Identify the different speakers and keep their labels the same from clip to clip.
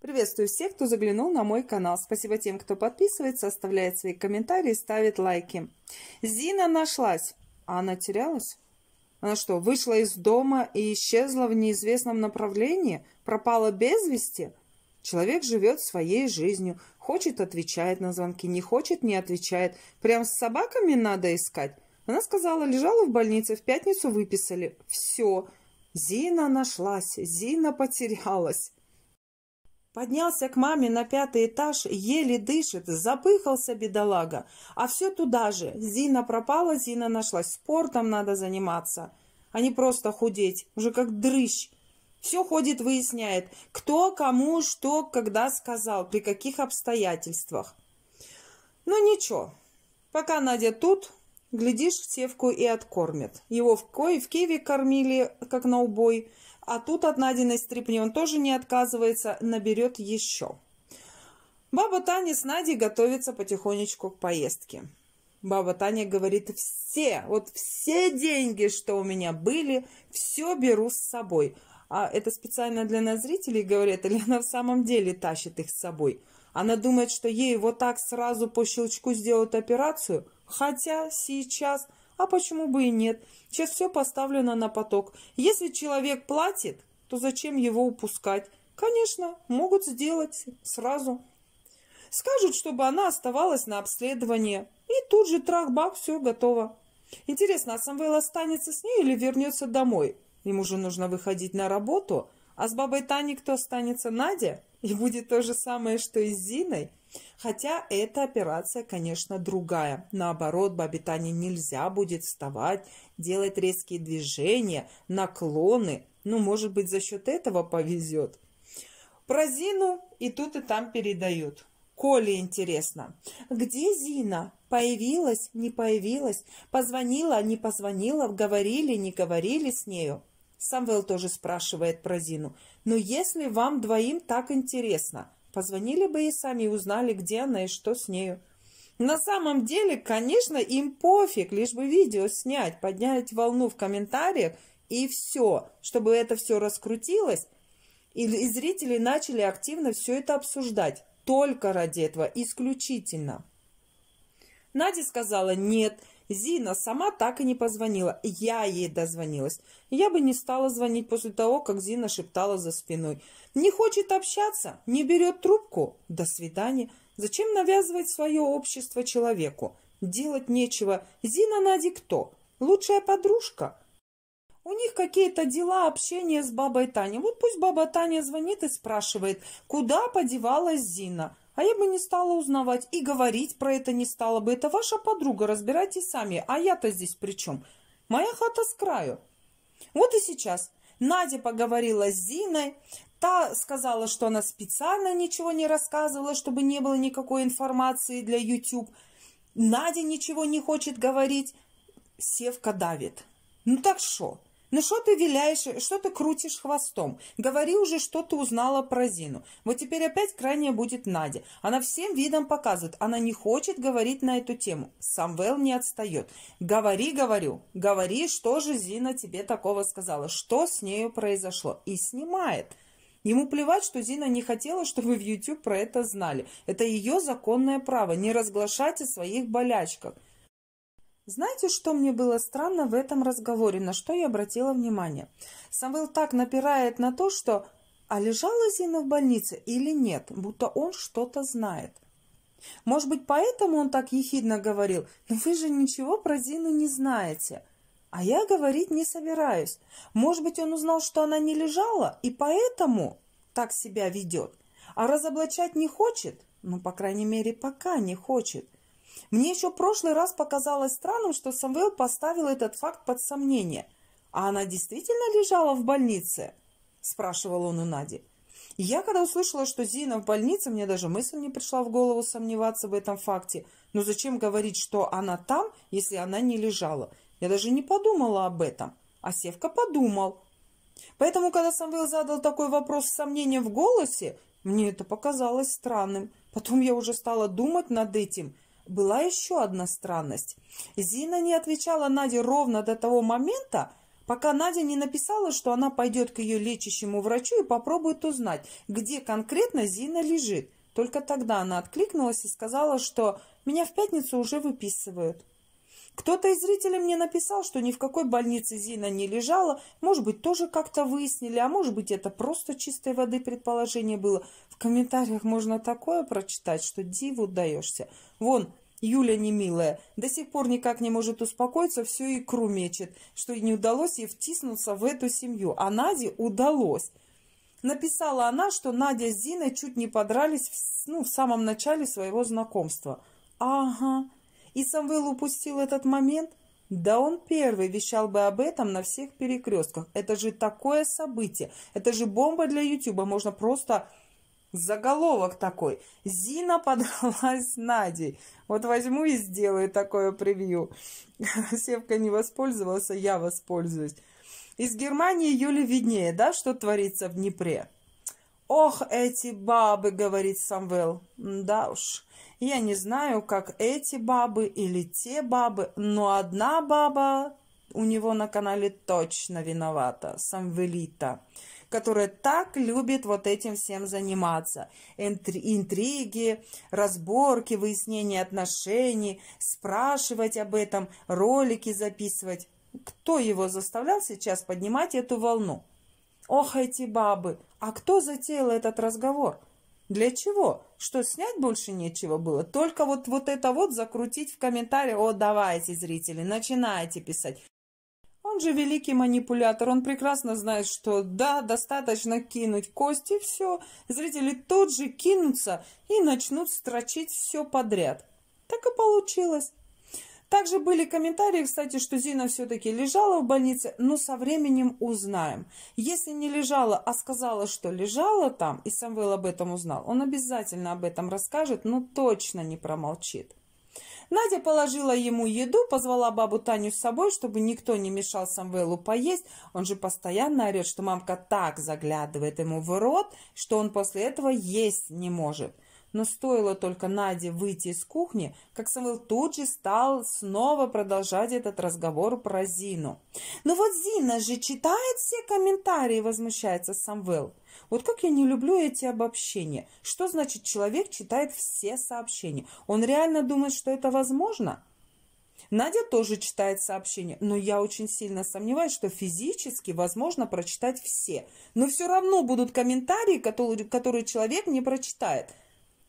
Speaker 1: Приветствую всех, кто заглянул на мой канал. Спасибо тем, кто подписывается, оставляет свои комментарии, ставит лайки. Зина нашлась. А она терялась? Она что, вышла из дома и исчезла в неизвестном направлении? Пропала без вести? Человек живет своей жизнью. Хочет – отвечает на звонки, не хочет – не отвечает. Прям с собаками надо искать? Она сказала, лежала в больнице, в пятницу выписали. Все. Зина нашлась, Зина потерялась. Поднялся к маме на пятый этаж, еле дышит, запыхался бедолага. А все туда же. Зина пропала, Зина нашлась. Спортом надо заниматься, а не просто худеть, уже как дрыщ. Все ходит, выясняет, кто, кому, что, когда сказал, при каких обстоятельствах. Ну ничего, пока Надя тут, глядишь, севку и откормят. Его в, кое в Киеве кормили, как на убой, а тут от найденной стрипни он тоже не отказывается, наберет еще. Баба Таня с Надей готовится потихонечку к поездке. Баба Таня говорит, все, вот все деньги, что у меня были, все беру с собой. А это специально для нас зрителей говорят, или она в самом деле тащит их с собой? Она думает, что ей вот так сразу по щелчку сделают операцию, хотя сейчас а почему бы и нет? Сейчас все поставлено на поток. Если человек платит, то зачем его упускать? Конечно, могут сделать сразу. Скажут, чтобы она оставалась на обследовании, И тут же трах-бак, все готово. Интересно, а Самвел останется с ней или вернется домой? Ему же нужно выходить на работу – а с бабой Таней кто останется? Надя? И будет то же самое, что и с Зиной? Хотя эта операция, конечно, другая. Наоборот, бабе Тане нельзя будет вставать, делать резкие движения, наклоны. Ну, может быть, за счет этого повезет. Про Зину и тут, и там передают. Коле интересно. Где Зина? Появилась, не появилась? Позвонила, не позвонила? Говорили, не говорили с нею? Самвел тоже спрашивает про Зину. Но «Ну, если вам двоим так интересно, позвонили бы и сами узнали, где она и что с нею». На самом деле, конечно, им пофиг, лишь бы видео снять, поднять волну в комментариях и все, чтобы это все раскрутилось, и зрители начали активно все это обсуждать, только ради этого, исключительно. Надя сказала «нет», Зина сама так и не позвонила. Я ей дозвонилась. Я бы не стала звонить после того, как Зина шептала за спиной. Не хочет общаться, не берет трубку. До свидания. Зачем навязывать свое общество человеку? Делать нечего. Зина Нади кто? Лучшая подружка? У них какие-то дела, общение с бабой Таней. Вот пусть баба Таня звонит и спрашивает, куда подевалась Зина. А я бы не стала узнавать и говорить про это не стала бы. Это ваша подруга, разбирайтесь сами. А я-то здесь при чем? Моя хата с краю. Вот и сейчас. Надя поговорила с Зиной. Та сказала, что она специально ничего не рассказывала, чтобы не было никакой информации для YouTube. Надя ничего не хочет говорить. Севка давит. Ну так что? Ну что ты виляешь, что ты крутишь хвостом? Говори уже, что ты узнала про Зину. Вот теперь опять крайняя будет Надя. Она всем видом показывает. Она не хочет говорить на эту тему. Самвел не отстает. Говори, говорю. Говори, что же Зина тебе такого сказала. Что с нею произошло? И снимает. Ему плевать, что Зина не хотела, чтобы в YouTube про это знали. Это ее законное право не разглашать о своих болячках. Знаете, что мне было странно в этом разговоре, на что я обратила внимание? Самвел так напирает на то, что «А лежала Зина в больнице или нет?» Будто он что-то знает. Может быть, поэтому он так ехидно говорил, «Но «Ну вы же ничего про Зину не знаете». А я говорить не собираюсь. Может быть, он узнал, что она не лежала, и поэтому так себя ведет. А разоблачать не хочет? Ну, по крайней мере, пока не хочет. Мне еще в прошлый раз показалось странным, что Самвел поставил этот факт под сомнение. «А она действительно лежала в больнице?» – спрашивал он у Нади. Я, когда услышала, что Зина в больнице, мне даже мысль не пришла в голову сомневаться в этом факте. Но зачем говорить, что она там, если она не лежала? Я даже не подумала об этом. А Севка подумал. Поэтому, когда Самвел задал такой вопрос с сомнением в голосе, мне это показалось странным. Потом я уже стала думать над этим – была еще одна странность. Зина не отвечала Наде ровно до того момента, пока Надя не написала, что она пойдет к ее лечащему врачу и попробует узнать, где конкретно Зина лежит. Только тогда она откликнулась и сказала, что «меня в пятницу уже выписывают». Кто-то из зрителей мне написал, что ни в какой больнице Зина не лежала. Может быть, тоже как-то выяснили, а может быть, это просто чистой воды предположение было. В комментариях можно такое прочитать, что диву даешься. Вон, Юля немилая, до сих пор никак не может успокоиться, всю икру мечет, что не удалось ей втиснуться в эту семью. А Наде удалось. Написала она, что Надя с Зиной чуть не подрались в, ну, в самом начале своего знакомства. «Ага», и Самвел упустил этот момент? Да он первый вещал бы об этом на всех перекрестках. Это же такое событие. Это же бомба для Ютуба. Можно просто заголовок такой. Зина подралась с Надей. Вот возьму и сделаю такое превью. Севка не воспользовался, я воспользуюсь. Из Германии Юли виднее, да, что творится в Днепре? «Ох, эти бабы!» — говорит Самвел. «Да уж, я не знаю, как эти бабы или те бабы, но одна баба у него на канале точно виновата, Самвелита, которая так любит вот этим всем заниматься. интриги, разборки, выяснение отношений, спрашивать об этом, ролики записывать. Кто его заставлял сейчас поднимать эту волну? Ох, эти бабы! А кто затеял этот разговор? Для чего? Что, снять больше нечего было? Только вот, вот это вот закрутить в комментарии. О, давайте, зрители, начинайте писать. Он же великий манипулятор, он прекрасно знает, что да, достаточно кинуть кости, все. Зрители тут же кинутся и начнут строчить все подряд. Так и получилось. Также были комментарии, кстати, что Зина все-таки лежала в больнице, но со временем узнаем. Если не лежала, а сказала, что лежала там, и Самвел об этом узнал, он обязательно об этом расскажет, но точно не промолчит. Надя положила ему еду, позвала бабу Таню с собой, чтобы никто не мешал Самвелу поесть. Он же постоянно орет, что мамка так заглядывает ему в рот, что он после этого есть не может. Но стоило только Наде выйти из кухни, как Самуил тут же стал снова продолжать этот разговор про Зину. «Ну вот Зина же читает все комментарии!» – возмущается Самвел. Вот как я не люблю эти обобщения. Что значит человек читает все сообщения? Он реально думает, что это возможно? Надя тоже читает сообщения, но я очень сильно сомневаюсь, что физически возможно прочитать все. Но все равно будут комментарии, которые, которые человек не прочитает –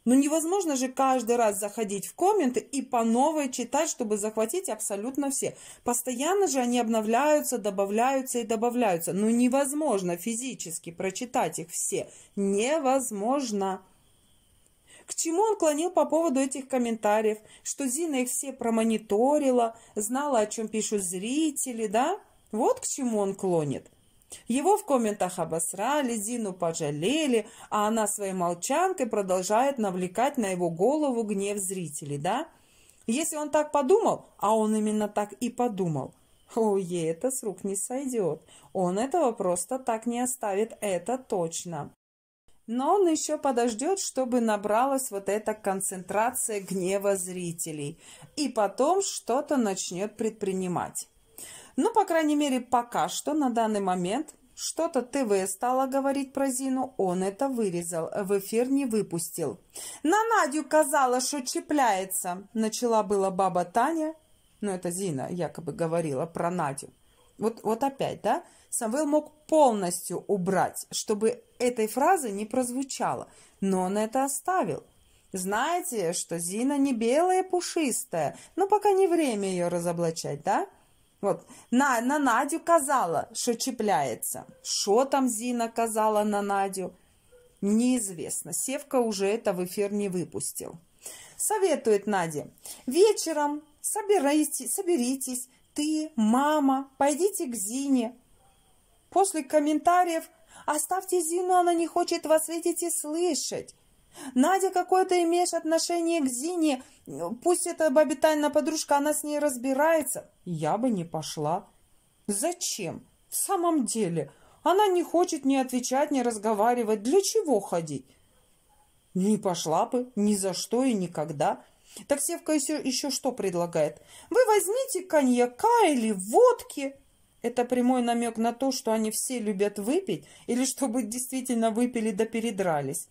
Speaker 1: но ну, невозможно же каждый раз заходить в комменты и по новой читать, чтобы захватить абсолютно все. Постоянно же они обновляются, добавляются и добавляются. Но ну, невозможно физически прочитать их все. Невозможно. К чему он клонил по поводу этих комментариев? Что Зина их все промониторила, знала, о чем пишут зрители, да? Вот к чему он клонит. Его в комментах обосрали, Зину пожалели, а она своей молчанкой продолжает навлекать на его голову гнев зрителей, да? Если он так подумал, а он именно так и подумал, о, ей это с рук не сойдет. Он этого просто так не оставит, это точно. Но он еще подождет, чтобы набралась вот эта концентрация гнева зрителей. И потом что-то начнет предпринимать. Ну, по крайней мере, пока что, на данный момент, что-то ТВ стало говорить про Зину, он это вырезал, в эфир не выпустил. «На Надю казалось, что чепляется!» Начала была баба Таня, ну, это Зина якобы говорила про Надю. Вот, вот опять, да? Самвел мог полностью убрать, чтобы этой фразы не прозвучало, но он это оставил. Знаете, что Зина не белая пушистая, но ну, пока не время ее разоблачать, да? Вот На на Надю казала, что чіпляється. Что там Зина казала на Надю? Неизвестно. Севка уже это в эфир не выпустил. Советует Надя. Вечером собирайтесь, соберитесь, ты, мама, пойдите к Зине. После комментариев оставьте Зину, она не хочет вас видеть и слышать. Надя какое-то имеешь отношение к Зине, пусть это бабе Тайна подружка, она с ней разбирается. Я бы не пошла. Зачем? В самом деле, она не хочет ни отвечать, ни разговаривать. Для чего ходить? Не пошла бы, ни за что и никогда. Так Севка еще, еще что предлагает? Вы возьмите коньяка или водки. Это прямой намек на то, что они все любят выпить или чтобы действительно выпили да передрались.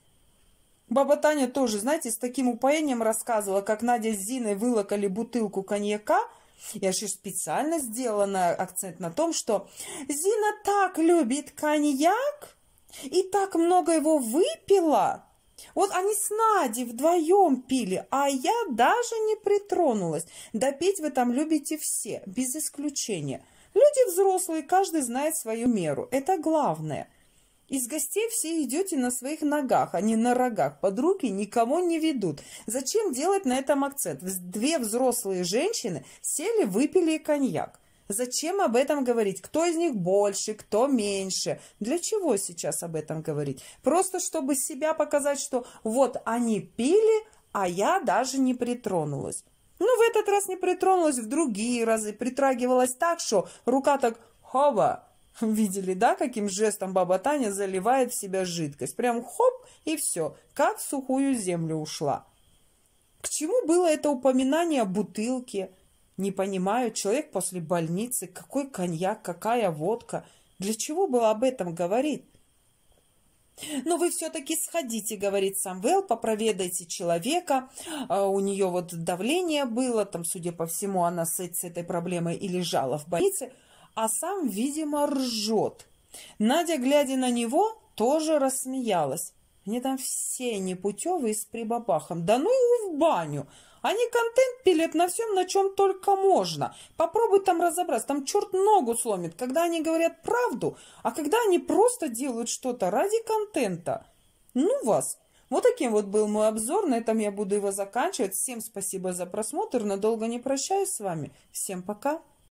Speaker 1: Баба Таня тоже, знаете, с таким упоением рассказывала, как Надя с Зиной вылокали бутылку коньяка. Я же специально сделала акцент на том, что Зина так любит коньяк и так много его выпила. Вот они с Надей вдвоем пили, а я даже не притронулась. Да пить вы там любите все, без исключения. Люди взрослые, каждый знает свою меру. Это главное – из гостей все идете на своих ногах, а не на рогах. Под руки никого не ведут. Зачем делать на этом акцент? Две взрослые женщины сели, выпили коньяк. Зачем об этом говорить? Кто из них больше, кто меньше? Для чего сейчас об этом говорить? Просто чтобы себя показать, что вот они пили, а я даже не притронулась. Ну, в этот раз не притронулась, в другие разы притрагивалась так, что рука так «хова», Видели, да, каким жестом баба Таня заливает в себя жидкость? Прям хоп, и все, как в сухую землю ушла. К чему было это упоминание о бутылке? Не понимаю, человек после больницы, какой коньяк, какая водка. Для чего было об этом говорить? Но «Ну, вы все-таки сходите, говорит Самвел, попроведайте человека. А, у нее вот давление было, там, судя по всему, она с этой проблемой и лежала в больнице а сам, видимо, ржет. Надя, глядя на него, тоже рассмеялась. Мне там все непутевые с прибабахом. Да ну его в баню! Они контент пилят на всем, на чем только можно. Попробуй там разобраться, там черт ногу сломит, когда они говорят правду, а когда они просто делают что-то ради контента. Ну вас! Вот таким вот был мой обзор, на этом я буду его заканчивать. Всем спасибо за просмотр, надолго не прощаюсь с вами. Всем пока!